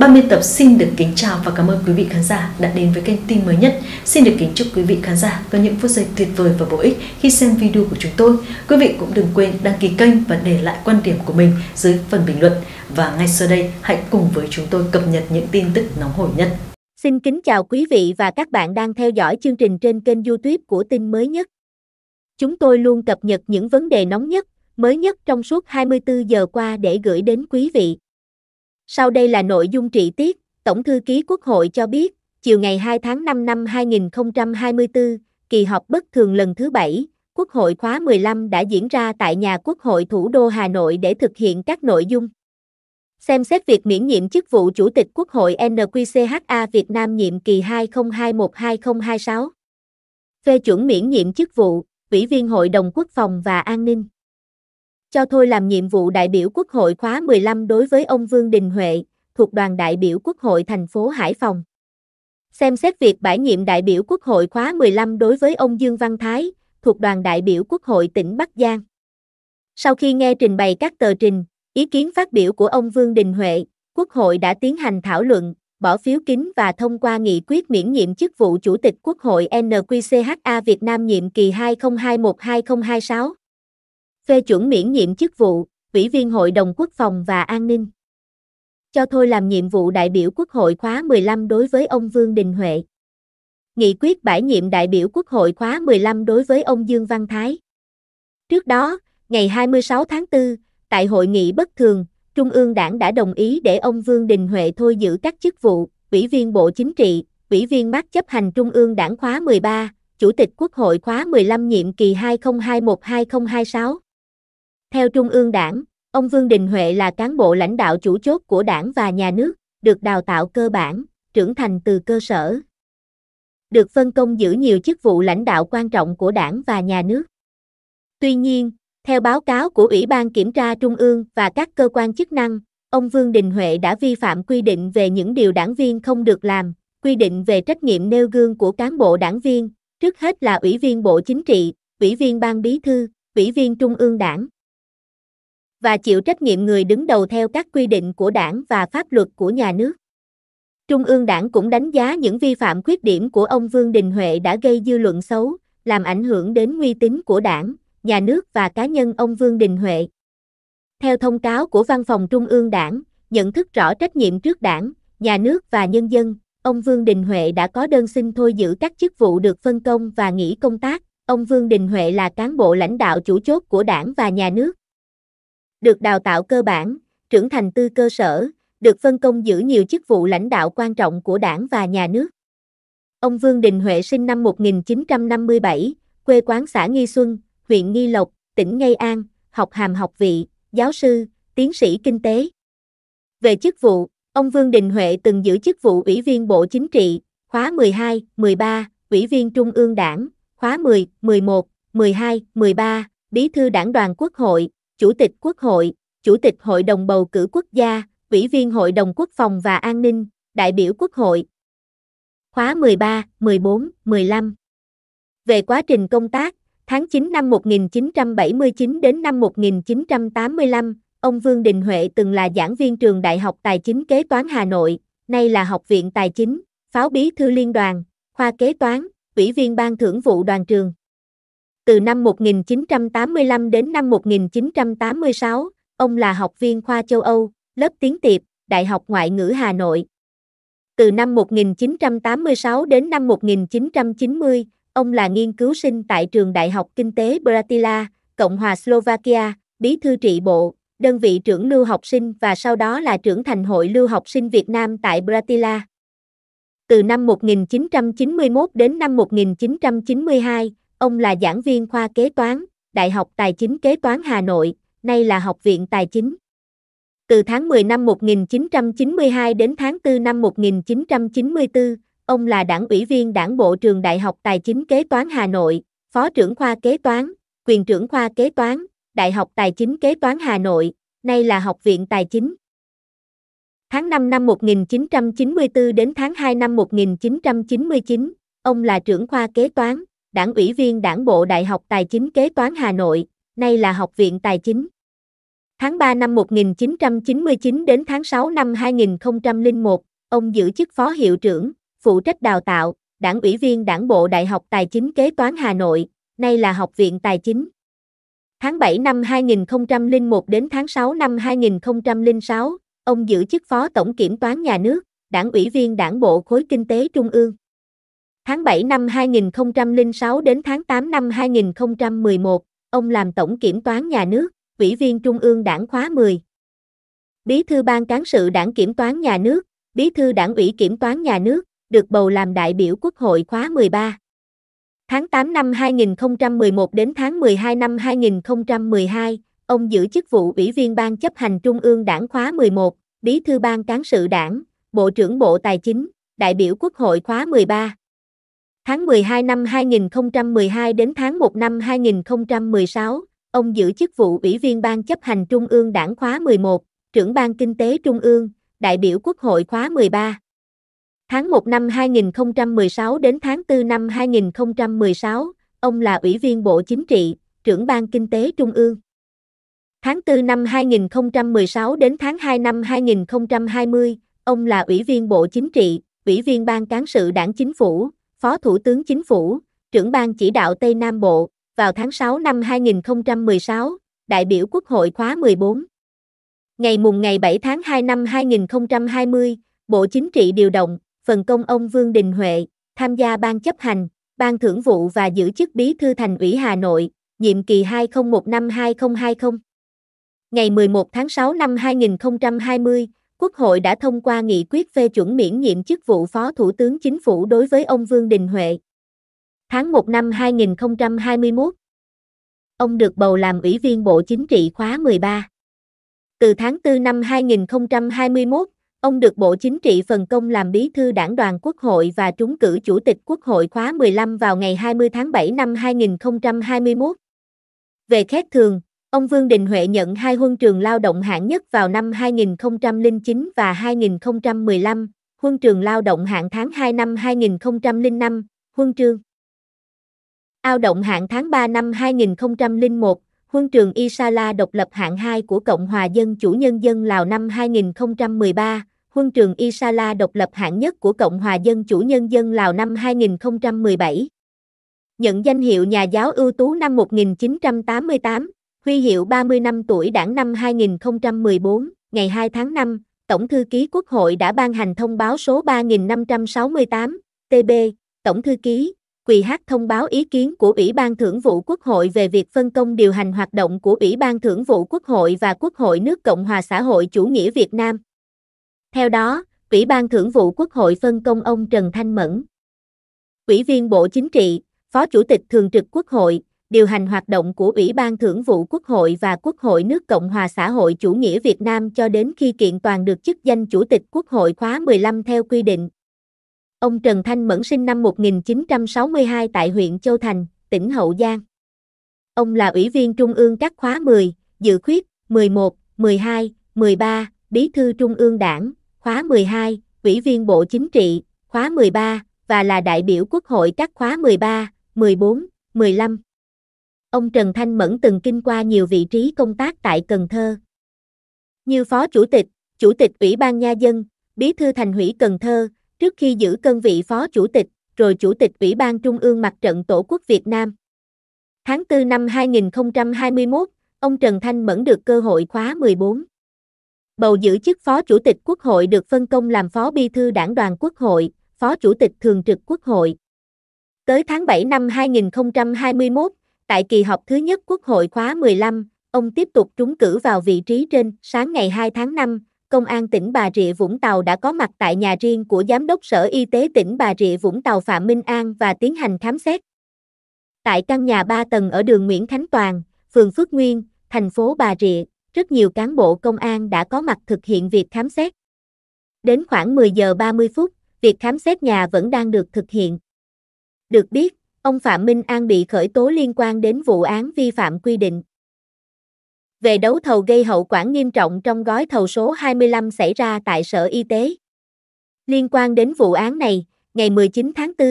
Ban biên tập xin được kính chào và cảm ơn quý vị khán giả đã đến với kênh tin mới nhất. Xin được kính chúc quý vị khán giả có những phút giây tuyệt vời và bổ ích khi xem video của chúng tôi. Quý vị cũng đừng quên đăng ký kênh và để lại quan điểm của mình dưới phần bình luận. Và ngay sau đây, hãy cùng với chúng tôi cập nhật những tin tức nóng hổi nhất. Xin kính chào quý vị và các bạn đang theo dõi chương trình trên kênh YouTube của tin mới nhất. Chúng tôi luôn cập nhật những vấn đề nóng nhất, mới nhất trong suốt 24 giờ qua để gửi đến quý vị. Sau đây là nội dung trị tiết, Tổng thư ký Quốc hội cho biết, chiều ngày 2 tháng 5 năm 2024, kỳ họp bất thường lần thứ 7, Quốc hội khóa 15 đã diễn ra tại nhà Quốc hội thủ đô Hà Nội để thực hiện các nội dung. Xem xét việc miễn nhiệm chức vụ Chủ tịch Quốc hội NQCHA Việt Nam nhiệm kỳ 2021-2026. Phê chuẩn miễn nhiệm chức vụ, Ủy viên Hội đồng Quốc phòng và An ninh cho thôi làm nhiệm vụ đại biểu Quốc hội khóa 15 đối với ông Vương Đình Huệ, thuộc đoàn đại biểu Quốc hội thành phố Hải Phòng. Xem xét việc bãi nhiệm đại biểu Quốc hội khóa 15 đối với ông Dương Văn Thái, thuộc đoàn đại biểu Quốc hội tỉnh Bắc Giang. Sau khi nghe trình bày các tờ trình, ý kiến phát biểu của ông Vương Đình Huệ, Quốc hội đã tiến hành thảo luận, bỏ phiếu kín và thông qua nghị quyết miễn nhiệm chức vụ Chủ tịch Quốc hội NQCHA Việt Nam nhiệm kỳ 2021-2026 phê chuẩn miễn nhiệm chức vụ, Ủy viên Hội đồng Quốc phòng và An ninh. Cho thôi làm nhiệm vụ đại biểu Quốc hội khóa 15 đối với ông Vương Đình Huệ. Nghị quyết bãi nhiệm đại biểu Quốc hội khóa 15 đối với ông Dương Văn Thái. Trước đó, ngày 26 tháng 4, tại hội nghị bất thường, Trung ương Đảng đã đồng ý để ông Vương Đình Huệ thôi giữ các chức vụ, Ủy viên Bộ Chính trị, Ủy viên Bác chấp hành Trung ương Đảng khóa 13, Chủ tịch Quốc hội khóa 15 nhiệm kỳ 2021-2026. Theo Trung ương Đảng, ông Vương Đình Huệ là cán bộ lãnh đạo chủ chốt của Đảng và nhà nước, được đào tạo cơ bản, trưởng thành từ cơ sở. Được phân công giữ nhiều chức vụ lãnh đạo quan trọng của Đảng và nhà nước. Tuy nhiên, theo báo cáo của Ủy ban Kiểm tra Trung ương và các cơ quan chức năng, ông Vương Đình Huệ đã vi phạm quy định về những điều đảng viên không được làm, quy định về trách nhiệm nêu gương của cán bộ đảng viên, trước hết là Ủy viên Bộ Chính trị, Ủy viên Ban Bí thư, Ủy viên Trung ương Đảng, và chịu trách nhiệm người đứng đầu theo các quy định của đảng và pháp luật của nhà nước. Trung ương đảng cũng đánh giá những vi phạm khuyết điểm của ông Vương Đình Huệ đã gây dư luận xấu, làm ảnh hưởng đến uy tín của đảng, nhà nước và cá nhân ông Vương Đình Huệ. Theo thông cáo của Văn phòng Trung ương đảng, nhận thức rõ trách nhiệm trước đảng, nhà nước và nhân dân, ông Vương Đình Huệ đã có đơn xin thôi giữ các chức vụ được phân công và nghỉ công tác. Ông Vương Đình Huệ là cán bộ lãnh đạo chủ chốt của đảng và nhà nước, được đào tạo cơ bản, trưởng thành tư cơ sở, được phân công giữ nhiều chức vụ lãnh đạo quan trọng của đảng và nhà nước. Ông Vương Đình Huệ sinh năm 1957, quê quán xã Nghi Xuân, huyện Nghi Lộc, tỉnh Ngây An, học hàm học vị, giáo sư, tiến sĩ kinh tế. Về chức vụ, ông Vương Đình Huệ từng giữ chức vụ Ủy viên Bộ Chính trị, khóa 12, 13, Ủy viên Trung ương Đảng, khóa 10, 11, 12, 13, Bí thư Đảng đoàn Quốc hội, Chủ tịch Quốc hội, Chủ tịch Hội đồng bầu cử quốc gia, Ủy viên Hội đồng Quốc phòng và An ninh, đại biểu Quốc hội. Khóa 13, 14, 15. Về quá trình công tác, tháng 9 năm 1979 đến năm 1985, ông Vương Đình Huệ từng là giảng viên trường Đại học Tài chính Kế toán Hà Nội, nay là Học viện Tài chính, Pháo Bí thư Liên đoàn, Khoa Kế toán, Ủy viên Ban thưởng vụ đoàn trường từ năm 1985 đến năm 1986, ông là học viên khoa châu Âu, lớp tiếng Tiệp, Đại học Ngoại ngữ Hà Nội. Từ năm 1986 đến năm 1990, ông là nghiên cứu sinh tại Trường Đại học Kinh tế Bratislava, Cộng hòa Slovakia, bí thư trị bộ, đơn vị trưởng lưu học sinh và sau đó là trưởng thành hội lưu học sinh Việt Nam tại Bratislava. Từ năm 1991 đến năm 1992, Ông là giảng viên khoa kế toán, Đại học Tài chính Kế toán Hà Nội, nay là Học viện Tài chính. Từ tháng 10 năm 1992 đến tháng 4 năm 1994, ông là đảng ủy viên đảng bộ trường Đại học Tài chính Kế toán Hà Nội, Phó trưởng khoa Kế toán, quyền trưởng khoa Kế toán, Đại học Tài chính Kế toán Hà Nội, nay là Học viện Tài chính. Tháng 5 năm 1994 đến tháng 2 năm 1999, ông là trưởng khoa Kế toán, đảng ủy viên đảng bộ Đại học Tài chính Kế toán Hà Nội, nay là Học viện Tài chính. Tháng 3 năm 1999 đến tháng 6 năm 2001, ông giữ chức Phó Hiệu trưởng, phụ trách đào tạo, đảng ủy viên đảng bộ Đại học Tài chính Kế toán Hà Nội, nay là Học viện Tài chính. Tháng 7 năm 2001 đến tháng 6 năm 2006, ông giữ chức Phó Tổng Kiểm toán Nhà nước, đảng ủy viên đảng bộ khối kinh tế trung ương. Tháng 7 năm 2006 đến tháng 8 năm 2011, ông làm Tổng Kiểm toán Nhà nước, Ủy viên Trung ương Đảng khóa 10. Bí thư Ban Cán sự Đảng Kiểm toán Nhà nước, Bí thư Đảng ủy Kiểm toán Nhà nước, được bầu làm đại biểu Quốc hội khóa 13. Tháng 8 năm 2011 đến tháng 12 năm 2012, ông giữ chức vụ Ủy viên Ban chấp hành Trung ương Đảng khóa 11, Bí thư Ban Cán sự Đảng, Bộ trưởng Bộ Tài chính, đại biểu Quốc hội khóa 13. Tháng 12 năm 2012 đến tháng 1 năm 2016, ông giữ chức vụ Ủy viên Ban chấp hành Trung ương Đảng khóa 11, trưởng Ban Kinh tế Trung ương, đại biểu Quốc hội khóa 13. Tháng 1 năm 2016 đến tháng 4 năm 2016, ông là Ủy viên Bộ Chính trị, trưởng Ban Kinh tế Trung ương. Tháng 4 năm 2016 đến tháng 2 năm 2020, ông là Ủy viên Bộ Chính trị, Ủy viên Ban Cán sự Đảng Chính phủ, Phó Thủ tướng Chính phủ, trưởng ban chỉ đạo Tây Nam Bộ, vào tháng 6 năm 2016, đại biểu Quốc hội khóa 14. Ngày mùng ngày 7 tháng 2 năm 2020, Bộ Chính trị điều động, phần công ông Vương Đình Huệ, tham gia ban chấp hành, ban thưởng vụ và giữ chức bí thư thành ủy Hà Nội, nhiệm kỳ 2015-2020. Ngày 11 tháng 6 năm 2020, Quốc hội đã thông qua nghị quyết phê chuẩn miễn nhiệm chức vụ Phó Thủ tướng Chính phủ đối với ông Vương Đình Huệ. Tháng 1 năm 2021, ông được bầu làm Ủy viên Bộ Chính trị khóa 13. Từ tháng 4 năm 2021, ông được Bộ Chính trị phần công làm Bí thư Đảng đoàn Quốc hội và trúng cử Chủ tịch Quốc hội khóa 15 vào ngày 20 tháng 7 năm 2021. Về khét thường, Ông Vương Đình Huệ nhận hai huân trường lao động hạng nhất vào năm 2009 và 2015, huân trường lao động hạng tháng 2 năm 2005, huân trường. Ao động hạng tháng 3 năm 2001, huân trường Isala độc lập hạng 2 của Cộng hòa Dân Chủ Nhân dân Lào năm 2013, huân trường Isala độc lập hạng nhất của Cộng hòa Dân Chủ Nhân dân Lào năm 2017. Nhận danh hiệu nhà giáo ưu tú năm 1988, Huy hiệu 30 năm tuổi đảng năm 2014, ngày 2 tháng 5, Tổng Thư ký Quốc hội đã ban hành thông báo số 3568, TB, Tổng Thư ký, Quỳ Hát thông báo ý kiến của Ủy ban Thưởng vụ Quốc hội về việc phân công điều hành hoạt động của Ủy ban Thưởng vụ Quốc hội và Quốc hội nước Cộng hòa xã hội chủ nghĩa Việt Nam. Theo đó, Ủy ban Thưởng vụ Quốc hội phân công ông Trần Thanh Mẫn, Ủy viên Bộ Chính trị, Phó Chủ tịch Thường trực Quốc hội, điều hành hoạt động của Ủy ban Thưởng vụ Quốc hội và Quốc hội nước Cộng hòa xã hội chủ nghĩa Việt Nam cho đến khi kiện toàn được chức danh Chủ tịch Quốc hội khóa 15 theo quy định. Ông Trần Thanh Mẫn sinh năm 1962 tại huyện Châu Thành, tỉnh Hậu Giang. Ông là Ủy viên Trung ương các khóa 10, dự khuyết 11, 12, 13, Bí thư Trung ương Đảng, khóa 12, Ủy viên Bộ Chính trị, khóa 13 và là đại biểu Quốc hội các khóa 13, 14, 15 ông Trần Thanh Mẫn từng kinh qua nhiều vị trí công tác tại Cần Thơ. Như Phó Chủ tịch, Chủ tịch Ủy ban Nha dân, Bí thư Thành ủy Cần Thơ, trước khi giữ cương vị Phó Chủ tịch, rồi Chủ tịch Ủy ban Trung ương Mặt trận Tổ quốc Việt Nam. Tháng 4 năm 2021, ông Trần Thanh Mẫn được cơ hội khóa 14. Bầu giữ chức Phó Chủ tịch Quốc hội được phân công làm Phó Bí thư Đảng đoàn Quốc hội, Phó Chủ tịch Thường trực Quốc hội. Tới tháng 7 năm 2021, Tại kỳ họp thứ nhất Quốc hội khóa 15, ông tiếp tục trúng cử vào vị trí trên. Sáng ngày 2 tháng 5, Công an tỉnh Bà Rịa Vũng Tàu đã có mặt tại nhà riêng của Giám đốc Sở Y tế tỉnh Bà Rịa Vũng Tàu Phạm Minh An và tiến hành khám xét. Tại căn nhà 3 tầng ở đường Nguyễn Khánh Toàn, phường Phước Nguyên, thành phố Bà Rịa, rất nhiều cán bộ công an đã có mặt thực hiện việc khám xét. Đến khoảng 10 giờ 30 phút, việc khám xét nhà vẫn đang được thực hiện. Được biết, Ông Phạm Minh An bị khởi tố liên quan đến vụ án vi phạm quy định về đấu thầu gây hậu quả nghiêm trọng trong gói thầu số 25 xảy ra tại Sở Y tế. Liên quan đến vụ án này, ngày 19 tháng 4,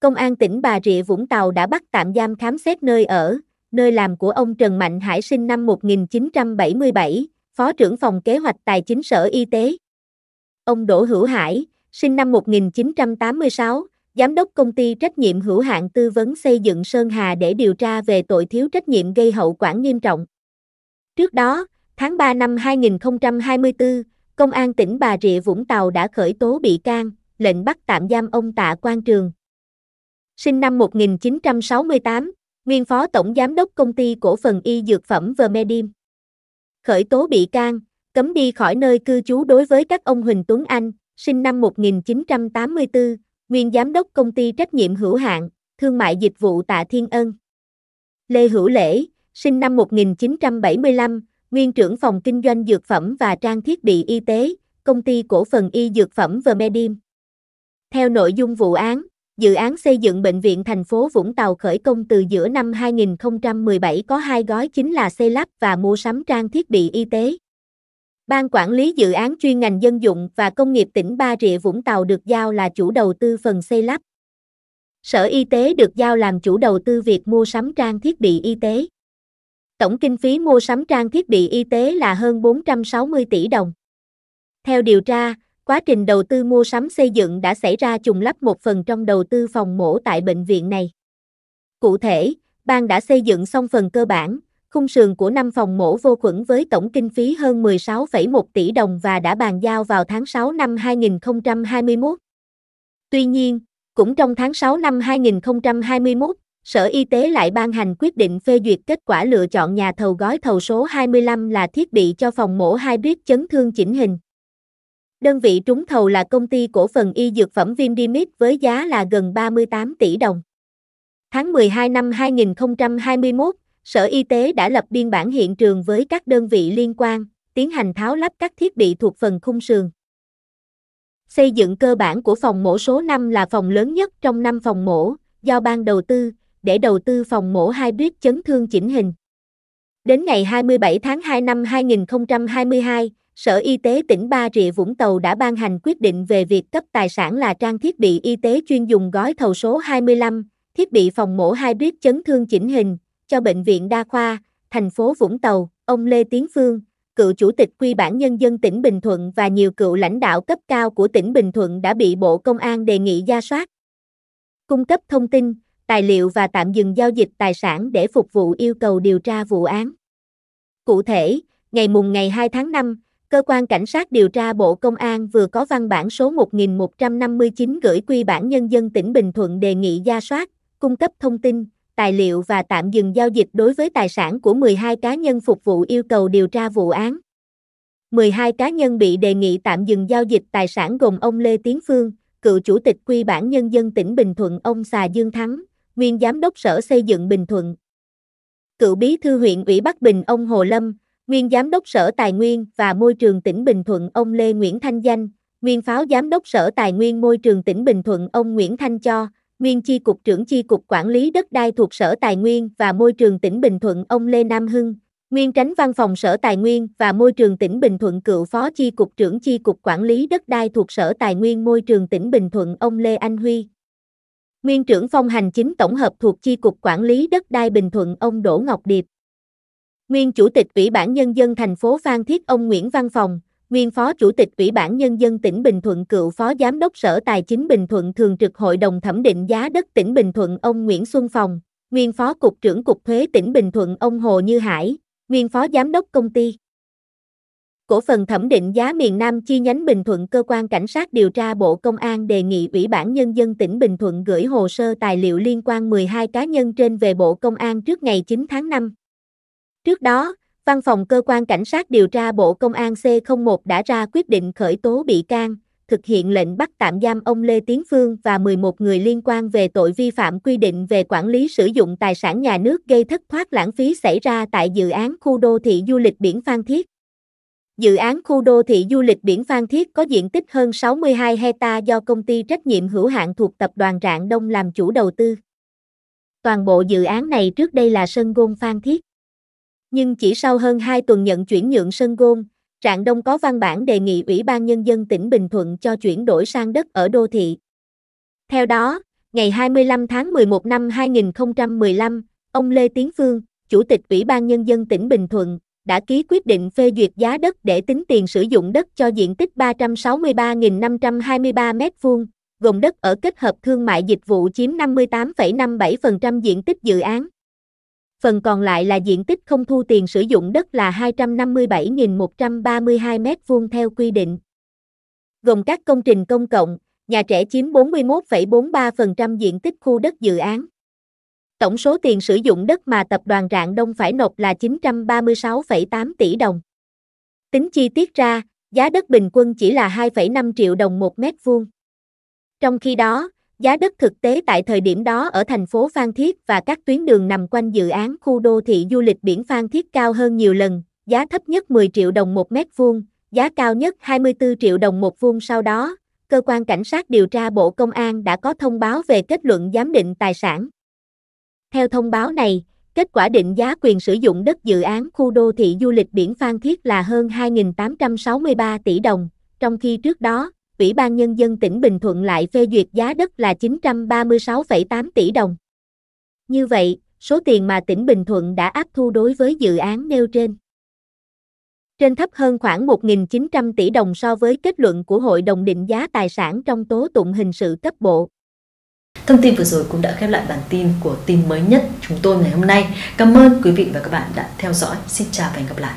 Công an tỉnh Bà Rịa Vũng Tàu đã bắt tạm giam khám xét nơi ở, nơi làm của ông Trần Mạnh Hải sinh năm 1977, Phó trưởng phòng kế hoạch tài chính Sở Y tế. Ông Đỗ Hữu Hải, sinh năm 1986, giám đốc công ty trách nhiệm hữu hạn tư vấn xây dựng Sơn Hà để điều tra về tội thiếu trách nhiệm gây hậu quả nghiêm trọng. Trước đó, tháng 3 năm 2024, Công an tỉnh Bà Rịa Vũng Tàu đã khởi tố bị can, lệnh bắt tạm giam ông Tạ Quang Trường. Sinh năm 1968, nguyên phó tổng giám đốc công ty cổ phần y dược phẩm Vermedim. Khởi tố bị can, cấm đi khỏi nơi cư trú đối với các ông Huỳnh Tuấn Anh, sinh năm 1984, nguyên giám đốc công ty trách nhiệm hữu hạn, thương mại dịch vụ Tạ Thiên Ân. Lê Hữu Lễ, sinh năm 1975, nguyên trưởng phòng kinh doanh dược phẩm và trang thiết bị y tế, công ty cổ phần y dược phẩm Vermedim. Theo nội dung vụ án, dự án xây dựng bệnh viện thành phố Vũng Tàu khởi công từ giữa năm 2017 có hai gói chính là xây lắp và mua sắm trang thiết bị y tế. Ban quản lý dự án chuyên ngành dân dụng và công nghiệp tỉnh Ba Rịa Vũng Tàu được giao là chủ đầu tư phần xây lắp. Sở Y tế được giao làm chủ đầu tư việc mua sắm trang thiết bị y tế. Tổng kinh phí mua sắm trang thiết bị y tế là hơn 460 tỷ đồng. Theo điều tra, quá trình đầu tư mua sắm xây dựng đã xảy ra trùng lắp một phần trong đầu tư phòng mổ tại bệnh viện này. Cụ thể, ban đã xây dựng xong phần cơ bản, Khung sườn của năm phòng mổ vô khuẩn với tổng kinh phí hơn 16,1 tỷ đồng và đã bàn giao vào tháng 6 năm 2021. Tuy nhiên, cũng trong tháng 6 năm 2021, Sở Y tế lại ban hành quyết định phê duyệt kết quả lựa chọn nhà thầu gói thầu số 25 là thiết bị cho phòng mổ hybrid chấn thương chỉnh hình. Đơn vị trúng thầu là công ty cổ phần y dược phẩm Vindimit với giá là gần 38 tỷ đồng. Tháng 12 năm 2021, Sở Y tế đã lập biên bản hiện trường với các đơn vị liên quan, tiến hành tháo lắp các thiết bị thuộc phần khung sườn. Xây dựng cơ bản của phòng mổ số 5 là phòng lớn nhất trong 5 phòng mổ, do ban đầu tư, để đầu tư phòng mổ hai biết chấn thương chỉnh hình. Đến ngày 27 tháng 2 năm 2022, Sở Y tế tỉnh Ba Rịa Vũng Tàu đã ban hành quyết định về việc cấp tài sản là trang thiết bị y tế chuyên dùng gói thầu số 25, thiết bị phòng mổ hai biết chấn thương chỉnh hình, cho Bệnh viện Đa khoa, thành phố Vũng Tàu, ông Lê Tiến Phương, cựu chủ tịch Quy bản Nhân dân tỉnh Bình Thuận và nhiều cựu lãnh đạo cấp cao của tỉnh Bình Thuận đã bị Bộ Công an đề nghị gia soát. Cung cấp thông tin, tài liệu và tạm dừng giao dịch tài sản để phục vụ yêu cầu điều tra vụ án. Cụ thể, ngày mùng ngày 2 tháng 5, Cơ quan Cảnh sát điều tra Bộ Công an vừa có văn bản số 1159 gửi Quy bản Nhân dân tỉnh Bình Thuận đề nghị gia soát, cung cấp thông tin, tài liệu và tạm dừng giao dịch đối với tài sản của 12 cá nhân phục vụ yêu cầu điều tra vụ án. 12 cá nhân bị đề nghị tạm dừng giao dịch tài sản gồm ông Lê Tiến Phương, cựu chủ tịch Quy bản nhân dân tỉnh Bình Thuận ông Xà Dương Thắng, nguyên giám đốc Sở Xây dựng Bình Thuận. Cựu bí thư huyện ủy Bắc Bình ông Hồ Lâm, nguyên giám đốc Sở Tài nguyên và Môi trường tỉnh Bình Thuận ông Lê Nguyễn Thanh Danh, nguyên pháo giám đốc Sở Tài nguyên Môi trường tỉnh Bình Thuận ông Nguyễn Thanh Cho, nguyên chi cục trưởng chi cục quản lý đất đai thuộc Sở Tài nguyên và Môi trường tỉnh Bình Thuận ông Lê Nam Hưng, nguyên tránh văn phòng Sở Tài nguyên và Môi trường tỉnh Bình Thuận cựu phó chi cục trưởng chi cục quản lý đất đai thuộc Sở Tài nguyên Môi trường tỉnh Bình Thuận ông Lê Anh Huy, nguyên trưởng phòng hành chính tổng hợp thuộc chi cục quản lý đất đai Bình Thuận ông Đỗ Ngọc Điệp, nguyên chủ tịch Ủy ban nhân dân thành phố Phan Thiết ông Nguyễn Văn Phòng nguyên Phó Chủ tịch Ủy ban Nhân dân tỉnh Bình Thuận cựu Phó Giám đốc Sở Tài chính Bình Thuận Thường trực Hội đồng Thẩm định Giá đất tỉnh Bình Thuận ông Nguyễn Xuân Phòng, nguyên Phó Cục trưởng Cục Thuế tỉnh Bình Thuận ông Hồ Như Hải, nguyên Phó Giám đốc Công ty Cổ phần Thẩm định Giá miền Nam chi nhánh Bình Thuận Cơ quan Cảnh sát điều tra Bộ Công an đề nghị Ủy ban Nhân dân tỉnh Bình Thuận gửi hồ sơ tài liệu liên quan 12 cá nhân trên về Bộ Công an trước ngày 9 tháng 5. Trước đó, Văn phòng Cơ quan Cảnh sát điều tra Bộ Công an C01 đã ra quyết định khởi tố bị can, thực hiện lệnh bắt tạm giam ông Lê Tiến Phương và 11 người liên quan về tội vi phạm quy định về quản lý sử dụng tài sản nhà nước gây thất thoát lãng phí xảy ra tại dự án khu đô thị du lịch biển Phan Thiết. Dự án khu đô thị du lịch biển Phan Thiết có diện tích hơn 62 hecta do công ty trách nhiệm hữu hạn thuộc tập đoàn Rạng Đông làm chủ đầu tư. Toàn bộ dự án này trước đây là sân gôn Phan Thiết nhưng chỉ sau hơn 2 tuần nhận chuyển nhượng sân gôn, Trạng Đông có văn bản đề nghị Ủy ban Nhân dân tỉnh Bình Thuận cho chuyển đổi sang đất ở đô thị. Theo đó, ngày 25 tháng 11 năm 2015, ông Lê Tiến Phương, Chủ tịch Ủy ban Nhân dân tỉnh Bình Thuận, đã ký quyết định phê duyệt giá đất để tính tiền sử dụng đất cho diện tích 363.523 m2, gồm đất ở kết hợp thương mại dịch vụ chiếm 58,57% diện tích dự án, phần còn lại là diện tích không thu tiền sử dụng đất là 257.132 m2 theo quy định. Gồm các công trình công cộng, nhà trẻ chiếm 41,43% diện tích khu đất dự án. Tổng số tiền sử dụng đất mà tập đoàn Rạng Đông phải nộp là 936,8 tỷ đồng. Tính chi tiết ra, giá đất bình quân chỉ là 2,5 triệu đồng một mét vuông. Trong khi đó, Giá đất thực tế tại thời điểm đó ở thành phố Phan Thiết và các tuyến đường nằm quanh dự án khu đô thị du lịch biển Phan Thiết cao hơn nhiều lần, giá thấp nhất 10 triệu đồng một mét vuông, giá cao nhất 24 triệu đồng một vuông sau đó, cơ quan cảnh sát điều tra Bộ Công an đã có thông báo về kết luận giám định tài sản. Theo thông báo này, kết quả định giá quyền sử dụng đất dự án khu đô thị du lịch biển Phan Thiết là hơn 2.863 tỷ đồng, trong khi trước đó, Ủy ban Nhân dân tỉnh Bình Thuận lại phê duyệt giá đất là 936,8 tỷ đồng. Như vậy, số tiền mà tỉnh Bình Thuận đã áp thu đối với dự án nêu trên. Trên thấp hơn khoảng 1.900 tỷ đồng so với kết luận của Hội đồng định giá tài sản trong tố tụng hình sự cấp bộ. Thông tin vừa rồi cũng đã khép lại bản tin của tin mới nhất chúng tôi ngày hôm nay. Cảm ơn quý vị và các bạn đã theo dõi. Xin chào và hẹn gặp lại.